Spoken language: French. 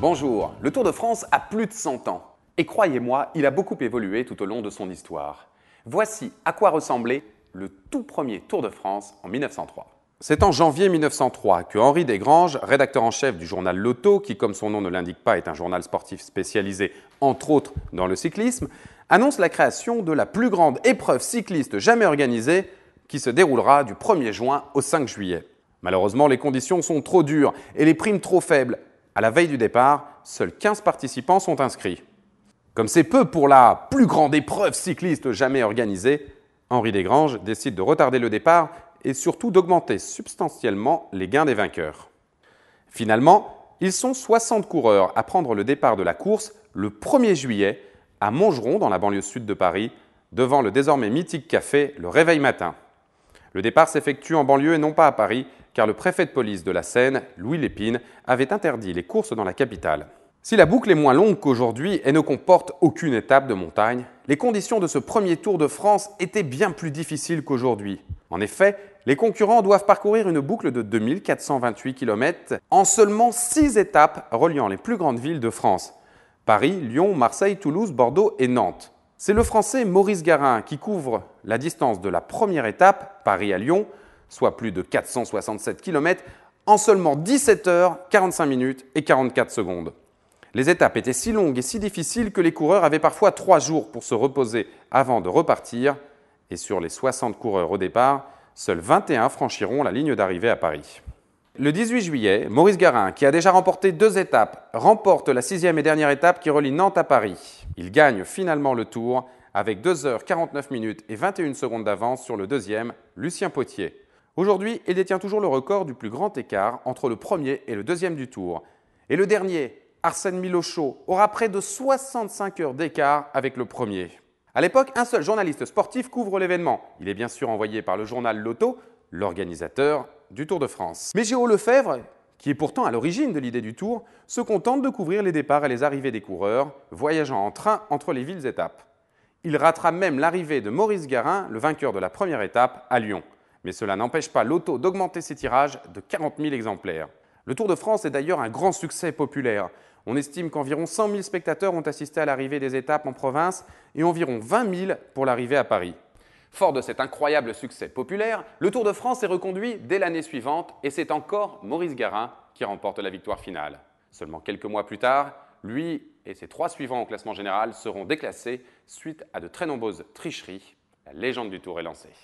Bonjour, le Tour de France a plus de 100 ans. Et croyez-moi, il a beaucoup évolué tout au long de son histoire. Voici à quoi ressemblait le tout premier Tour de France en 1903. C'est en janvier 1903 que Henri Desgranges, rédacteur en chef du journal L'Auto, qui comme son nom ne l'indique pas est un journal sportif spécialisé entre autres dans le cyclisme, annonce la création de la plus grande épreuve cycliste jamais organisée qui se déroulera du 1er juin au 5 juillet. Malheureusement, les conditions sont trop dures et les primes trop faibles, à la veille du départ, seuls 15 participants sont inscrits. Comme c'est peu pour la plus grande épreuve cycliste jamais organisée, Henri Desgranges décide de retarder le départ et surtout d'augmenter substantiellement les gains des vainqueurs. Finalement, ils sont 60 coureurs à prendre le départ de la course le 1er juillet à Montgeron dans la banlieue sud de Paris, devant le désormais mythique café Le Réveil Matin. Le départ s'effectue en banlieue et non pas à Paris, car le préfet de police de la Seine, Louis Lépine, avait interdit les courses dans la capitale. Si la boucle est moins longue qu'aujourd'hui et ne comporte aucune étape de montagne, les conditions de ce premier Tour de France étaient bien plus difficiles qu'aujourd'hui. En effet, les concurrents doivent parcourir une boucle de 2428 km en seulement 6 étapes reliant les plus grandes villes de France. Paris, Lyon, Marseille, Toulouse, Bordeaux et Nantes. C'est le Français Maurice Garin qui couvre la distance de la première étape, Paris à Lyon, soit plus de 467 km, en seulement 17 heures, 45 minutes et 44 secondes. Les étapes étaient si longues et si difficiles que les coureurs avaient parfois trois jours pour se reposer avant de repartir, et sur les 60 coureurs au départ, seuls 21 franchiront la ligne d'arrivée à Paris. Le 18 juillet, Maurice Garin, qui a déjà remporté deux étapes, remporte la sixième et dernière étape qui relie Nantes à Paris. Il gagne finalement le tour avec 2h49 minutes et 21 secondes d'avance sur le deuxième, Lucien Potier. Aujourd'hui, il détient toujours le record du plus grand écart entre le premier et le deuxième du tour. Et le dernier, Arsène Milochaud, aura près de 65 heures d'écart avec le premier. À l'époque, un seul journaliste sportif couvre l'événement. Il est bien sûr envoyé par le journal Loto, l'organisateur du Tour de France. Mais Géo Lefebvre, qui est pourtant à l'origine de l'idée du Tour, se contente de couvrir les départs et les arrivées des coureurs, voyageant en train entre les villes étapes. Il ratera même l'arrivée de Maurice Garin, le vainqueur de la première étape, à Lyon. Mais cela n'empêche pas l'auto d'augmenter ses tirages de 40 000 exemplaires. Le Tour de France est d'ailleurs un grand succès populaire. On estime qu'environ 100 000 spectateurs ont assisté à l'arrivée des étapes en province et environ 20 000 pour l'arrivée à Paris. Fort de cet incroyable succès populaire, le Tour de France est reconduit dès l'année suivante et c'est encore Maurice Garin qui remporte la victoire finale. Seulement quelques mois plus tard, lui et ses trois suivants au classement général seront déclassés suite à de très nombreuses tricheries. La légende du Tour est lancée.